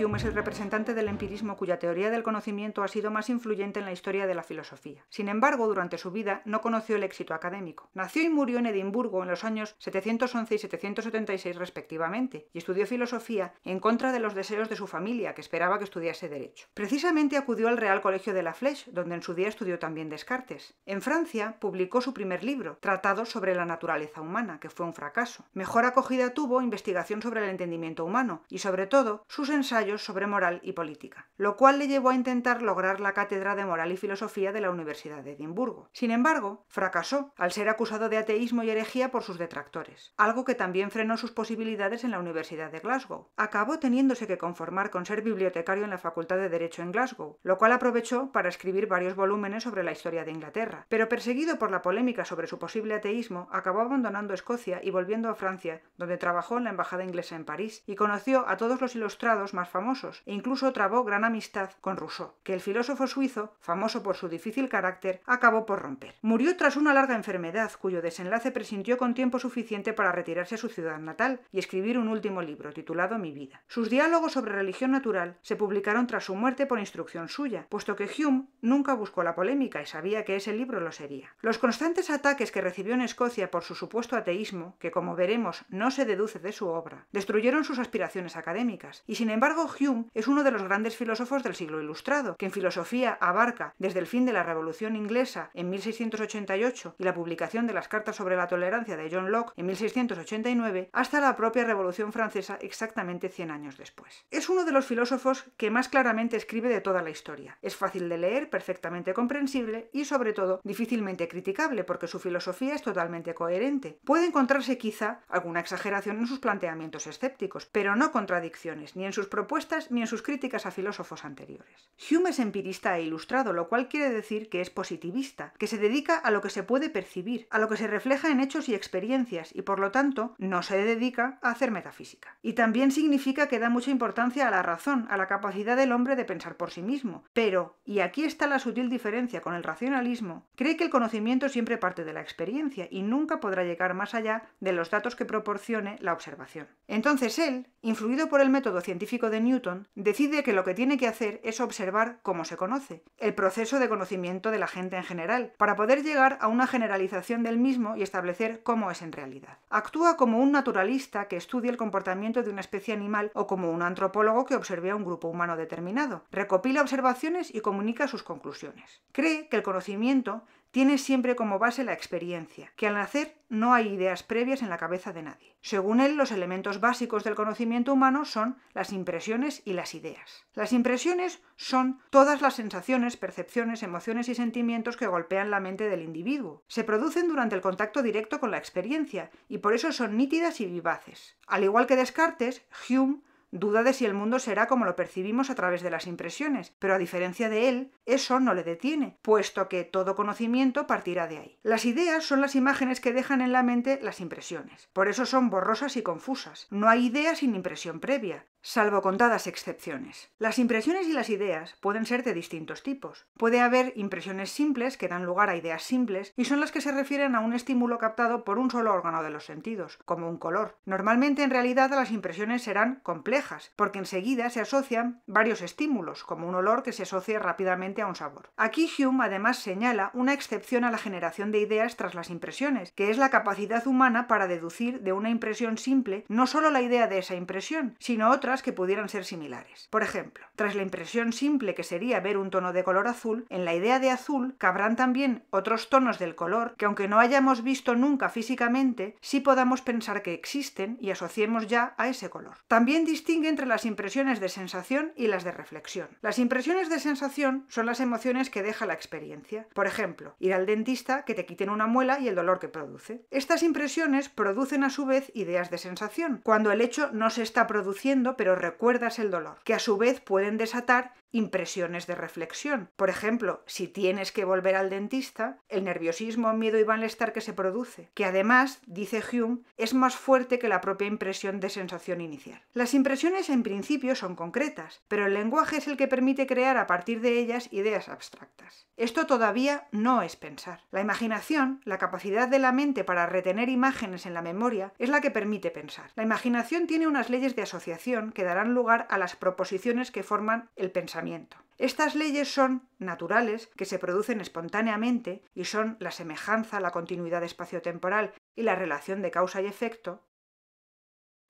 Hume es el representante del empirismo cuya teoría del conocimiento ha sido más influyente en la historia de la filosofía. Sin embargo, durante su vida no conoció el éxito académico. Nació y murió en Edimburgo en los años 711 y 776 respectivamente, y estudió filosofía en contra de los deseos de su familia, que esperaba que estudiase derecho. Precisamente acudió al Real Colegio de la Flèche, donde en su día estudió también Descartes. En Francia publicó su primer libro, Tratado sobre la naturaleza humana, que fue un fracaso. Mejor acogida tuvo investigación sobre el entendimiento humano y sobre todo sus ensayos sobre moral y política, lo cual le llevó a intentar lograr la cátedra de moral y filosofía de la Universidad de Edimburgo. Sin embargo, fracasó al ser acusado de ateísmo y herejía por sus detractores, algo que también frenó sus posibilidades en la Universidad de Glasgow. Acabó teniéndose que conformar con ser bibliotecario en la Facultad de Derecho en Glasgow, lo cual aprovechó para escribir varios volúmenes sobre la historia de Inglaterra. Pero perseguido por la polémica sobre su posible ateísmo, acabó abandonando Escocia y volviendo a Francia, donde trabajó en la Embajada Inglesa en París y conoció a todos los ilustrados más famosos e incluso trabó gran amistad con Rousseau, que el filósofo suizo, famoso por su difícil carácter, acabó por romper. Murió tras una larga enfermedad cuyo desenlace presintió con tiempo suficiente para retirarse a su ciudad natal y escribir un último libro titulado Mi vida. Sus diálogos sobre religión natural se publicaron tras su muerte por instrucción suya, puesto que Hume nunca buscó la polémica y sabía que ese libro lo sería. Los constantes ataques que recibió en Escocia por su supuesto ateísmo, que como veremos no se deduce de su obra, destruyeron sus aspiraciones académicas, y sin embargo Hume es uno de los grandes filósofos del siglo ilustrado, que en filosofía abarca desde el fin de la Revolución Inglesa en 1688 y la publicación de las Cartas sobre la Tolerancia de John Locke en 1689 hasta la propia Revolución Francesa exactamente 100 años después. Es uno de los filósofos que más claramente escribe de toda la historia. Es fácil de leer, perfectamente comprensible y sobre todo difícilmente criticable porque su filosofía es totalmente coherente. Puede encontrarse quizá alguna exageración en sus planteamientos escépticos, pero no contradicciones ni en sus propuestas ni en sus críticas a filósofos anteriores. Hume es empirista e ilustrado, lo cual quiere decir que es positivista, que se dedica a lo que se puede percibir, a lo que se refleja en hechos y experiencias, y por lo tanto no se dedica a hacer metafísica. Y también significa que da mucha importancia a la razón, a la capacidad del hombre de pensar por sí mismo. Pero, y aquí está la sutil diferencia con el racionalismo, cree que el conocimiento siempre parte de la experiencia y nunca podrá llegar más allá de los datos que proporcione la observación. Entonces él, influido por el método científico de Newton, decide que lo que tiene que hacer es observar cómo se conoce, el proceso de conocimiento de la gente en general, para poder llegar a una generalización del mismo y establecer cómo es en realidad. Actúa como un naturalista que estudia el comportamiento de una especie animal o como un antropólogo que observe a un grupo humano determinado, recopila observaciones y comunica sus conclusiones. Cree que el conocimiento tiene siempre como base la experiencia, que al nacer no hay ideas previas en la cabeza de nadie. Según él, los elementos básicos del conocimiento humano son las impresiones y las ideas. Las impresiones son todas las sensaciones, percepciones, emociones y sentimientos que golpean la mente del individuo. Se producen durante el contacto directo con la experiencia y por eso son nítidas y vivaces. Al igual que Descartes, Hume Duda de si el mundo será como lo percibimos a través de las impresiones, pero a diferencia de él, eso no le detiene, puesto que todo conocimiento partirá de ahí. Las ideas son las imágenes que dejan en la mente las impresiones. Por eso son borrosas y confusas. No hay idea sin impresión previa salvo contadas excepciones. Las impresiones y las ideas pueden ser de distintos tipos. Puede haber impresiones simples que dan lugar a ideas simples y son las que se refieren a un estímulo captado por un solo órgano de los sentidos, como un color. Normalmente en realidad las impresiones serán complejas, porque enseguida se asocian varios estímulos, como un olor que se asocia rápidamente a un sabor. Aquí Hume además señala una excepción a la generación de ideas tras las impresiones, que es la capacidad humana para deducir de una impresión simple no solo la idea de esa impresión, sino otra que pudieran ser similares. Por ejemplo, tras la impresión simple que sería ver un tono de color azul, en la idea de azul cabrán también otros tonos del color que aunque no hayamos visto nunca físicamente, sí podamos pensar que existen y asociemos ya a ese color. También distingue entre las impresiones de sensación y las de reflexión. Las impresiones de sensación son las emociones que deja la experiencia. Por ejemplo, ir al dentista, que te quiten una muela y el dolor que produce. Estas impresiones producen a su vez ideas de sensación, cuando el hecho no se está produciendo, pero pero recuerdas el dolor, que a su vez pueden desatar impresiones de reflexión. Por ejemplo, si tienes que volver al dentista, el nerviosismo, miedo y malestar que se produce, que además, dice Hume, es más fuerte que la propia impresión de sensación inicial. Las impresiones en principio son concretas, pero el lenguaje es el que permite crear a partir de ellas ideas abstractas. Esto todavía no es pensar. La imaginación, la capacidad de la mente para retener imágenes en la memoria, es la que permite pensar. La imaginación tiene unas leyes de asociación que darán lugar a las proposiciones que forman el pensamiento. Estas leyes son naturales, que se producen espontáneamente y son la semejanza, la continuidad espaciotemporal y la relación de causa y efecto,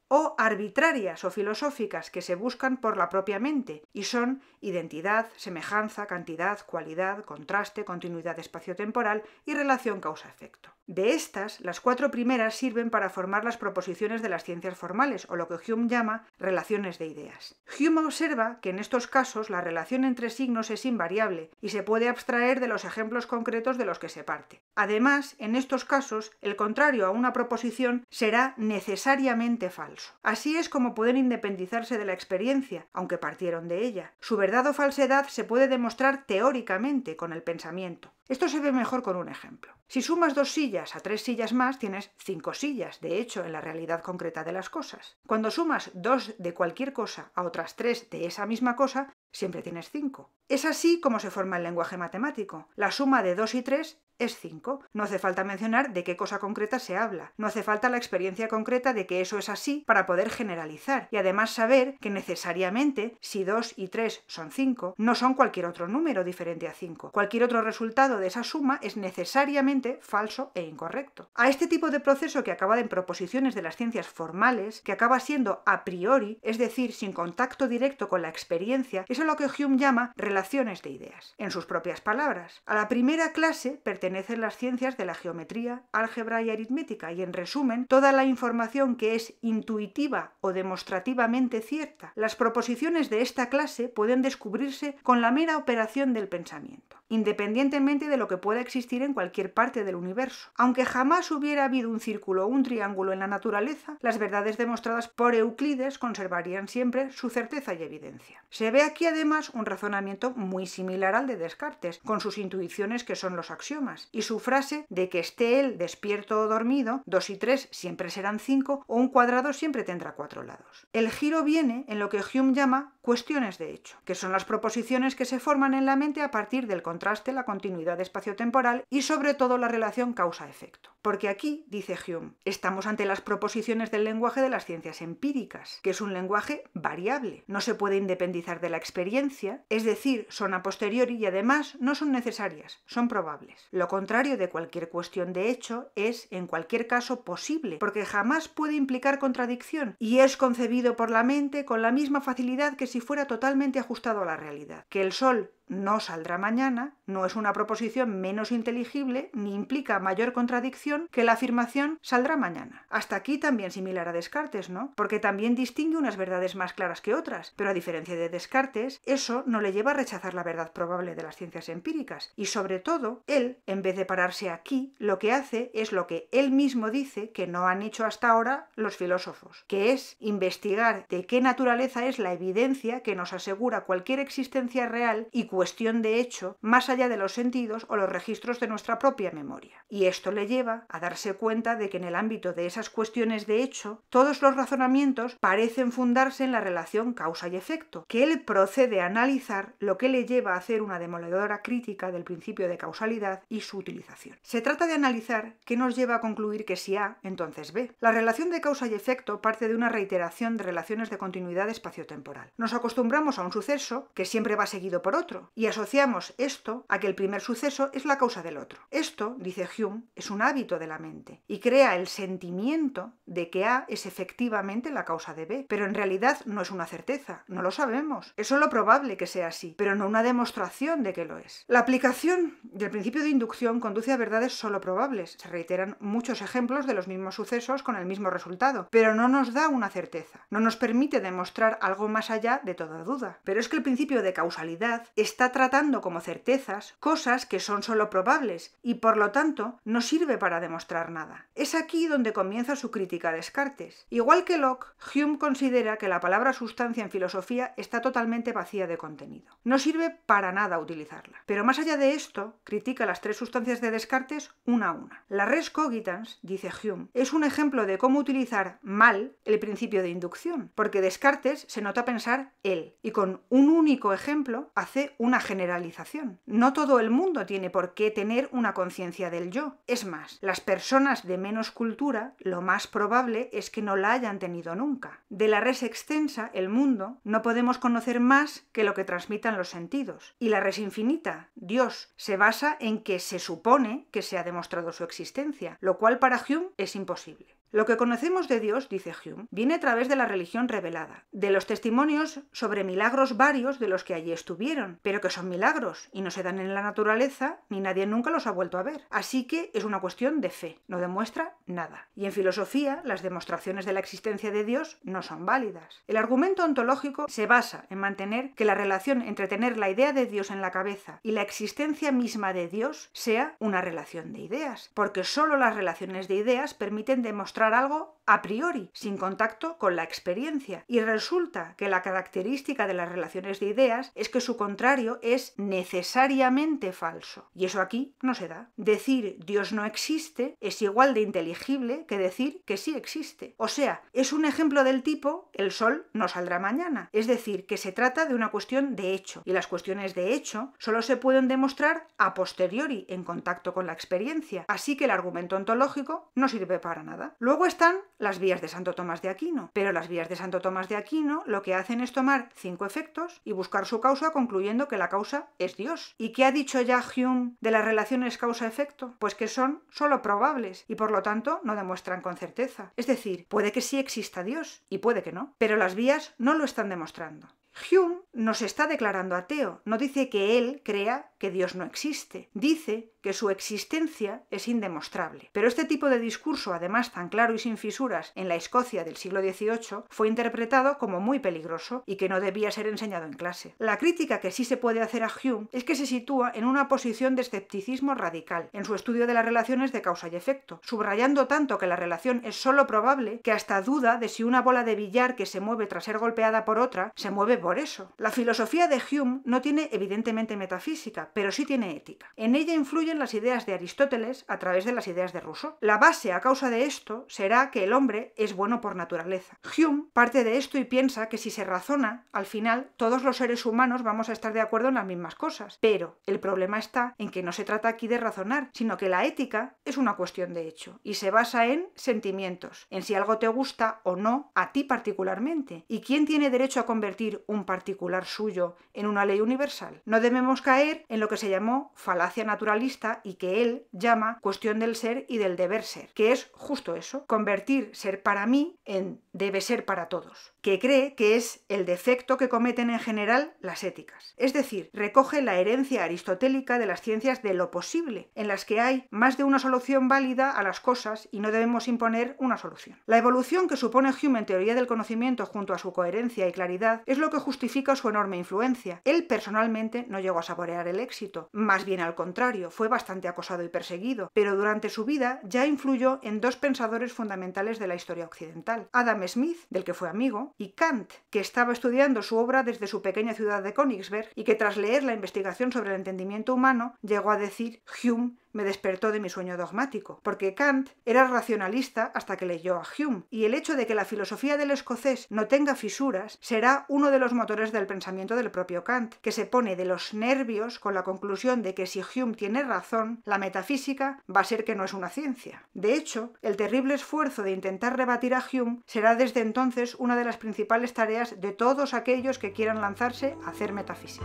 o arbitrarias o filosóficas que se buscan por la propia mente y son identidad, semejanza, cantidad, cualidad, contraste, continuidad espaciotemporal y relación causa-efecto. De estas, las cuatro primeras sirven para formar las proposiciones de las ciencias formales, o lo que Hume llama relaciones de ideas. Hume observa que en estos casos la relación entre signos es invariable y se puede abstraer de los ejemplos concretos de los que se parte. Además, en estos casos, el contrario a una proposición será necesariamente falso. Así es como pueden independizarse de la experiencia, aunque partieron de ella. Su verdad o falsedad se puede demostrar teóricamente con el pensamiento. Esto se ve mejor con un ejemplo. Si sumas dos sillas a tres sillas más, tienes cinco sillas, de hecho, en la realidad concreta de las cosas. Cuando sumas dos de cualquier cosa a otras tres de esa misma cosa, siempre tienes cinco. Es así como se forma el lenguaje matemático. La suma de dos y tres es 5. No hace falta mencionar de qué cosa concreta se habla, no hace falta la experiencia concreta de que eso es así para poder generalizar y además saber que necesariamente si 2 y 3 son 5, no son cualquier otro número diferente a 5. Cualquier otro resultado de esa suma es necesariamente falso e incorrecto. A este tipo de proceso que acaba en proposiciones de las ciencias formales, que acaba siendo a priori, es decir, sin contacto directo con la experiencia, es a lo que Hume llama relaciones de ideas. En sus propias palabras, a la primera clase pertenece pertenecen las ciencias de la geometría, álgebra y aritmética y, en resumen, toda la información que es intuitiva o demostrativamente cierta. Las proposiciones de esta clase pueden descubrirse con la mera operación del pensamiento, independientemente de lo que pueda existir en cualquier parte del universo. Aunque jamás hubiera habido un círculo o un triángulo en la naturaleza, las verdades demostradas por Euclides conservarían siempre su certeza y evidencia. Se ve aquí además un razonamiento muy similar al de Descartes, con sus intuiciones que son los axiomas y su frase de que esté él despierto o dormido, dos y tres siempre serán 5 o un cuadrado siempre tendrá cuatro lados. El giro viene en lo que Hume llama cuestiones de hecho, que son las proposiciones que se forman en la mente a partir del contraste, la continuidad espaciotemporal y sobre todo la relación causa-efecto. Porque aquí, dice Hume, estamos ante las proposiciones del lenguaje de las ciencias empíricas, que es un lenguaje variable, no se puede independizar de la experiencia, es decir, son a posteriori y además no son necesarias, son probables. Lo contrario de cualquier cuestión de hecho es, en cualquier caso, posible, porque jamás puede implicar contradicción y es concebido por la mente con la misma facilidad que si fuera totalmente ajustado a la realidad. Que el Sol no saldrá mañana no es una proposición menos inteligible ni implica mayor contradicción que la afirmación saldrá mañana. Hasta aquí también similar a Descartes, ¿no? Porque también distingue unas verdades más claras que otras, pero a diferencia de Descartes, eso no le lleva a rechazar la verdad probable de las ciencias empíricas y sobre todo, él, en vez de pararse aquí, lo que hace es lo que él mismo dice que no han hecho hasta ahora los filósofos, que es investigar de qué naturaleza es la evidencia que nos asegura cualquier existencia real y cuestión de hecho más allá de los sentidos o los registros de nuestra propia memoria. Y esto le lleva a darse cuenta de que en el ámbito de esas cuestiones de hecho, todos los razonamientos parecen fundarse en la relación causa y efecto, que él procede a analizar lo que le lleva a hacer una demoledora crítica del principio de causalidad y su utilización. Se trata de analizar qué nos lleva a concluir que si A, entonces B. La relación de causa y efecto parte de una reiteración de relaciones de continuidad espaciotemporal. Nos acostumbramos a un suceso que siempre va seguido por otro, y asociamos esto a que el primer suceso es la causa del otro. Esto, dice Hume, es un hábito de la mente y crea el sentimiento de que A es efectivamente la causa de B, pero en realidad no es una certeza, no lo sabemos. Es solo probable que sea así, pero no una demostración de que lo es. La aplicación del principio de inducción conduce a verdades solo probables. Se reiteran muchos ejemplos de los mismos sucesos con el mismo resultado, pero no nos da una certeza, no nos permite demostrar algo más allá de toda duda. Pero es que el principio de causalidad es está tratando como certezas cosas que son solo probables y por lo tanto no sirve para demostrar nada. Es aquí donde comienza su crítica a Descartes. Igual que Locke, Hume considera que la palabra sustancia en filosofía está totalmente vacía de contenido. No sirve para nada utilizarla. Pero más allá de esto, critica las tres sustancias de Descartes una a una. La res cogitans, dice Hume, es un ejemplo de cómo utilizar mal el principio de inducción, porque Descartes se nota pensar él y con un único ejemplo hace un una generalización. No todo el mundo tiene por qué tener una conciencia del yo. Es más, las personas de menos cultura lo más probable es que no la hayan tenido nunca. De la res extensa, el mundo, no podemos conocer más que lo que transmitan los sentidos. Y la res infinita, Dios, se basa en que se supone que se ha demostrado su existencia, lo cual para Hume es imposible. Lo que conocemos de Dios, dice Hume, viene a través de la religión revelada, de los testimonios sobre milagros varios de los que allí estuvieron, pero que son milagros y no se dan en la naturaleza ni nadie nunca los ha vuelto a ver. Así que es una cuestión de fe, no demuestra nada. Y en filosofía, las demostraciones de la existencia de Dios no son válidas. El argumento ontológico se basa en mantener que la relación entre tener la idea de Dios en la cabeza y la existencia misma de Dios sea una relación de ideas, porque solo las relaciones de ideas permiten demostrar encontrar algo a priori, sin contacto con la experiencia. Y resulta que la característica de las relaciones de ideas es que su contrario es necesariamente falso. Y eso aquí no se da. Decir Dios no existe es igual de inteligible que decir que sí existe. O sea, es un ejemplo del tipo el sol no saldrá mañana. Es decir, que se trata de una cuestión de hecho. Y las cuestiones de hecho solo se pueden demostrar a posteriori en contacto con la experiencia. Así que el argumento ontológico no sirve para nada. Luego están las vías de Santo Tomás de Aquino. Pero las vías de Santo Tomás de Aquino lo que hacen es tomar cinco efectos y buscar su causa concluyendo que la causa es Dios. ¿Y qué ha dicho ya Hume de las relaciones causa-efecto? Pues que son solo probables y por lo tanto no demuestran con certeza. Es decir, puede que sí exista Dios y puede que no, pero las vías no lo están demostrando. Hume nos está declarando ateo, no dice que él crea que Dios no existe. Dice que su existencia es indemostrable. Pero este tipo de discurso, además tan claro y sin fisuras en la Escocia del siglo XVIII, fue interpretado como muy peligroso y que no debía ser enseñado en clase. La crítica que sí se puede hacer a Hume es que se sitúa en una posición de escepticismo radical en su estudio de las relaciones de causa y efecto, subrayando tanto que la relación es solo probable que hasta duda de si una bola de billar que se mueve tras ser golpeada por otra se mueve por eso. La filosofía de Hume no tiene evidentemente metafísica, pero sí tiene ética. En ella influyen las ideas de Aristóteles a través de las ideas de Rousseau. La base a causa de esto será que el hombre es bueno por naturaleza. Hume parte de esto y piensa que si se razona, al final todos los seres humanos vamos a estar de acuerdo en las mismas cosas. Pero el problema está en que no se trata aquí de razonar, sino que la ética es una cuestión de hecho y se basa en sentimientos, en si algo te gusta o no a ti particularmente. ¿Y quién tiene derecho a convertir un particular suyo en una ley universal? No debemos caer en lo que se llamó falacia naturalista y que él llama cuestión del ser y del deber ser, que es justo eso, convertir ser para mí en debe ser para todos, que cree que es el defecto que cometen en general las éticas. Es decir, recoge la herencia aristotélica de las ciencias de lo posible, en las que hay más de una solución válida a las cosas y no debemos imponer una solución. La evolución que supone Hume en teoría del conocimiento junto a su coherencia y claridad es lo que justifica su enorme influencia. Él personalmente no llegó a saborear el éxito, más bien al contrario, fue bastante acosado y perseguido, pero durante su vida ya influyó en dos pensadores fundamentales de la historia occidental, Adam Smith, del que fue amigo, y Kant, que estaba estudiando su obra desde su pequeña ciudad de Königsberg y que tras leer la investigación sobre el entendimiento humano llegó a decir Hume me despertó de mi sueño dogmático, porque Kant era racionalista hasta que leyó a Hume, y el hecho de que la filosofía del escocés no tenga fisuras será uno de los motores del pensamiento del propio Kant, que se pone de los nervios con la conclusión de que si Hume tiene razón, la metafísica va a ser que no es una ciencia. De hecho, el terrible esfuerzo de intentar rebatir a Hume será desde entonces una de las principales tareas de todos aquellos que quieran lanzarse a hacer metafísica.